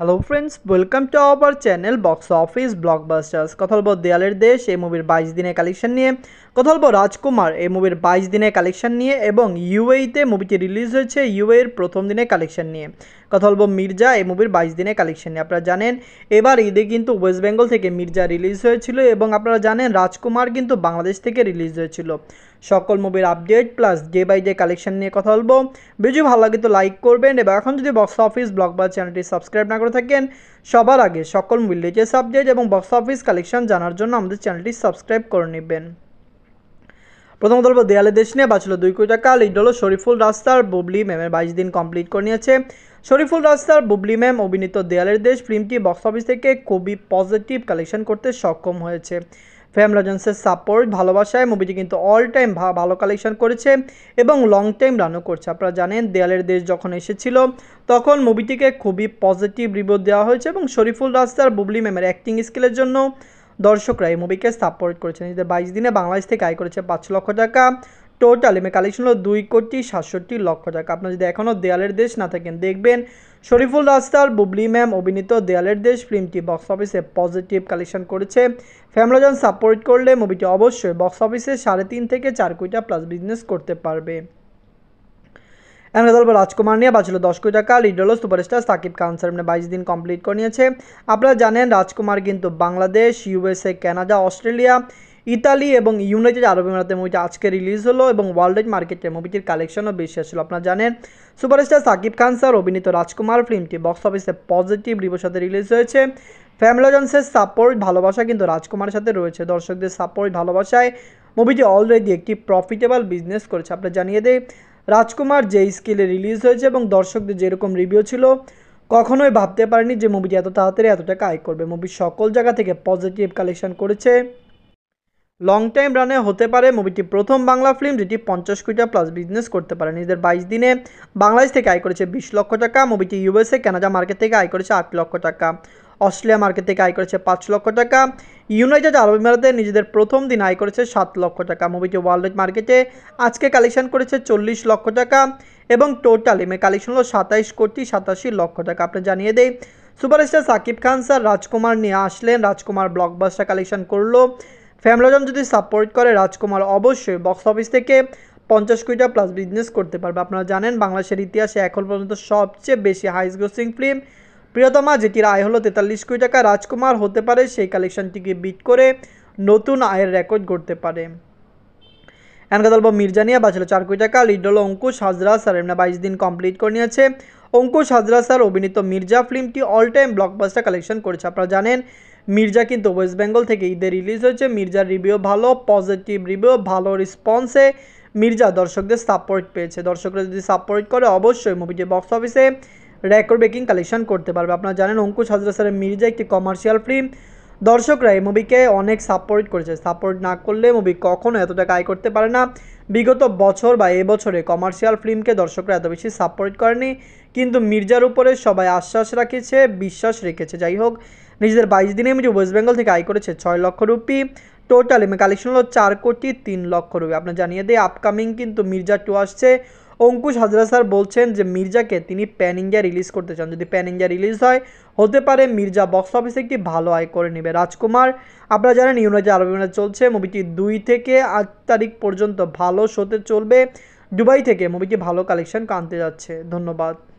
hello friends welcome to our channel box office blockbusters কথা বলবো দেয়ালের দেশ এই মুভির বাইশ দিনের কালেকশন নিয়ে কথা বলবো রাজকুমার এই মুভির বাইশ দিনের কালেকশন নিয়ে এবং ইউএইতে মুভিটি রিলিজ হয়েছে ইউএর প্রথম দিনের কালেকশন নিয়ে কথা বলবো মির্জা এই মুভির বাইশ দিনে কালেকশন নিয়ে আপনারা জানেন এবার ঈদে কিন্তু ওয়েস্ট বেঙ্গল থেকে মির্জা রিলিজ হয়েছিল এবং আপনারা জানেন রাজকুমার কিন্তু বাংলাদেশ থেকে রিলিজ হয়েছিল সকল মুভির update plus day by day collection নিয়ে কথা বলবো বেশি ভালো লাগে তো লাইক করবেন এবং এখন যদি বক্স অফিস ব্লগ বা চ্যানেলটি সাবস্ক্রাইব না করে থাকেন সবার আগে সকল মুভির লেটেস্ট আপডেট এবং বক্স অফিস কালেকশন জানার জন্য আমাদের চ্যানেলটি সাবস্ক্রাইব করে নেবেন প্রথমত বলবো দেয়ালে দেশ নিয়ে বাঁচল দুই কোটি টাকা লিড হলো শরীফুল রাস্তার বুবলি ম্যামের বাইশ দিন কমপ্লিট করে নিয়েছে শরীফুল রাস্তার বুবলি ম্যাম অভিনীত দেয়ালের দেশ ফিল্মটি বক্স অফিস থেকে খুবই পজিটিভ কালেকশন করতে সক্ষম হয়েছে ফ্যাম রাজেন্সের সাপোর্ট ভালোবাসায় মুভিটি কিন্তু অল টাইম ভালো কালেকশন করেছে এবং লং টাইম রানও করছে আপনারা জানেন দেয়ালের দেশ যখন এসেছিল তখন মুভিটিকে খুবই পজিটিভ রিভিউ দেওয়া হয়েছে এবং শরীফুল রাস্তার বুবলি ম্যামের অ্যাক্টিং স্কিলের জন্য দর্শকরা এই মুভিকে সাপোর্ট করেছে নিজেদের বাইশ দিনে বাংলাদেশ থেকে আয় করেছে পাঁচ লক্ষ টাকা টোটাল এম কালেকশন হলো দুই কোটি সাতষট্টি লক্ষ টাকা আপনার যদি এখনও দেয়ালের দেশ না থাকেন দেখবেন শরীফুল রাস্তার বুবলি ম্যাম অভিনীত দেয়ালের দেশ ফিল্মটি বক্স অফিসে পজিটিভ কালেকশন করেছে ফ্যামলাজন সাপোর্ট করলে মুভিটি অবশ্যই বক্স অফিসে সাড়ে তিন থেকে চার কোটি প্লাস বিজনেস করতে পারবে এমরাদল রাজকুমার নিয়ে বাঁচল দশ কোটি টাকা lead superstar Shakib Khan sir মানে বাইশ দিন কমপ্লিট করে নিয়েছে আপনারা জানেন রাজকুমার কিন্তু Bangladesh USA Canada Australia Italy এবং ইউনাইটেড আরব এমিরাতে মুভিটি আজকে রিলিজ হলো এবং ওয়ার্ল্ড ওয়াইড মার্কেটে মুভিটির কালেকশনও বেশি আসছিল আপনারা জানেন সুপারস্টার সাকিব খান স্যার অভিনীত রাজকুমার ফিল্মটি বক্স অফিসে পজিটিভ রিভিউর সাথে রিলিজ হয়েছে ফ্যামলাজন্সের সাপোর্ট ভালোবাসা কিন্তু রাজকুমারের সাথে রয়েছে দর্শকদের সাপোর্ট ভালোবাসায় মুভিটি অলরেডি একটি প্রফিটেবল বিজনেস করেছে আপনারা জানিয়ে দেয় রাজকুমার যেই স্কেলে রিলিজ হয়েছে এবং দর্শকদের যেরকম রিভিউ ছিল কখনোই ভাবতে পারেনি যে মুভিটি এত তাড়াতাড়ি এত টাকা আয় করবে মুভি সকল জায়গা থেকে পজিটিভ কালেকশন করেছে লং টাইম রানে হতে পারে মুভিটি প্রথম বাংলা ফিল্ম যেটি পঞ্চাশ কোটি প্লাস বিজনেস করতে পারে নিজেদের বাইশ দিনে বাংলাদেশ থেকে আয় করেছে বিশ লক্ষ টাকা মুভিটি ইউএসএ কানাডা মার্কেট থেকে আয় করেছে আট লক্ষ টাকা অস্ট্রেলিয়া মার্কেট থেকে আয় করেছে পাঁচ লক্ষ টাকা ইউনাইটেড আরব ইমারাতে নিজেদের প্রথম দিন আয় করেছে সাত লক্ষ টাকা মুভিটি ওয়ার্ল্ড মার্কেটে আজকে কালেকশন করেছে চল্লিশ লক্ষ টাকা এবং টোটাল এমএ কালেকশন হলো সাতাইশ কোটি সাতাশি লক্ষ টাকা আপনি জানিয়ে দেয় সুপারস্টার সাকিব খান স্যার রাজকুমার নিয়ে আসলেন রাজকুমার ব্লকবাস্টার কালেকশন করলো ফ্যামলোজন যদি সাপোর্ট করে রাজকুমার অবশ্যই বক্স অফিস থেকে পঞ্চাশ কোটিটা প্লাস বিজনেস করতে পারবে আপনারা জানেন বাংলাদেশের ইতিহাসে এখন পর্যন্ত সবচেয়ে বেশি হাইস গ্রোসিং ফিল্ম প্রিয়তমা যেটির আয় হলো তেতাল্লিশ কোটি টাকা রাজকুমার হতে পারে সেই কালেকশনটিকে বিট করে নতুন আয়ের রেকর্ড করতে পারে এনকা মির্জানিয়া বাঁচল চার কোটি টাকা লিড অঙ্কুশ হাজরা স্যার এমনা বাইশ দিন কমপ্লিট করে নিয়েছে অঙ্কুশ হাজরা স্যার অভিনীত মির্জা ফিল্মটি অল টাইম ব্লকবাস্টার কালেকশন করেছে আপনারা জানেন মির্জা কিন্তু ওয়েস্ট বেঙ্গল থেকে ঈদে রিলিজ হয়েছে মির্জার রিভিউ ভালো পজিটিভ রিভিউ ভালো রেসপন্সে মির্জা দর্শকদের সাপোর্ট পেয়েছে দর্শকরা যদি সাপোর্ট করে অবশ্যই মুভিটি বক্স অফিসে রেকর্ড ব্রেকিং কালেকশন করতে পারবে আপনারা জানেন অঙ্কুশ হাজরা স্যারের মির্জা একটি কমার্শিয়াল ফিল্ম দর্শকরা এই মুভিকে অনেক সাপোর্ট করেছে সাপোর্ট না করলে মুভি কখনো এত টাকা আয় করতে পারে না বিগত বছর বা এবছরে কমার্শিয়াল ফিল্মকে দর্শকরা এত বেশি সাপোর্ট করেনি কিন্তু মির্জার উপরে সবাই আশ্বাস রাখেছে বিশ্বাস রেখেছে যাই হোক নিজেদের বাইশ দিনে এমএজি ওয়েস্ট বেঙ্গল থেকে আয় করেছে ছয় লক্ষ রুপি টোটাল এমএ কালেকশন হলো চার কোটি তিন লক্ষ রুপি আপনার জানিয়ে দিয়ে আপকামিং কিন্তু মির্জা টু আসছে অঙ্কুশ হাজরা স্যার বলছেন যে মির্জাকে তিনি প্যান ইন্ডিয়া রিলিজ করতে চান যদি প্যান ইন্ডিয়া রিলিজ হয় হতে পারে মির্জা বক্স অফিসে একটি ভালো আয় করে নেবে রাজকুমার আপনারা জানেন ইউনাইটেড আরব ইউনাইট চলছে মুভিটি দুই থেকে আট তারিখ পর্যন্ত ভালো শোতে চলবে দুবাই থেকে মুভিটি ভালো কালেকশন কানতে যাচ্ছে ধন্যবাদ